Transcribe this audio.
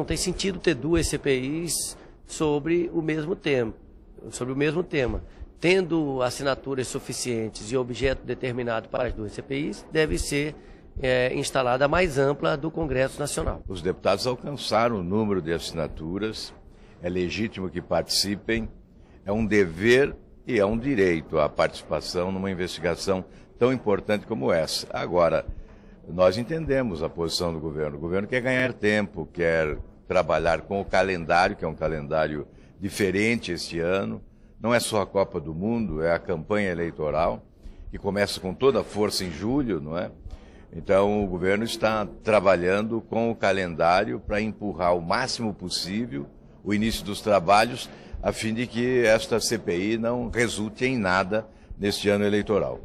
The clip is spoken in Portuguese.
Não tem sentido ter duas CPIs sobre o mesmo tema, sobre o mesmo tema. Tendo assinaturas suficientes e objeto determinado para as duas CPIs, deve ser é, instalada mais ampla do Congresso Nacional. Os deputados alcançaram o número de assinaturas, é legítimo que participem, é um dever e é um direito a participação numa investigação tão importante como essa. Agora, nós entendemos a posição do governo. O governo quer ganhar tempo, quer trabalhar com o calendário, que é um calendário diferente este ano. Não é só a Copa do Mundo, é a campanha eleitoral, que começa com toda a força em julho, não é? Então, o governo está trabalhando com o calendário para empurrar o máximo possível o início dos trabalhos, a fim de que esta CPI não resulte em nada neste ano eleitoral.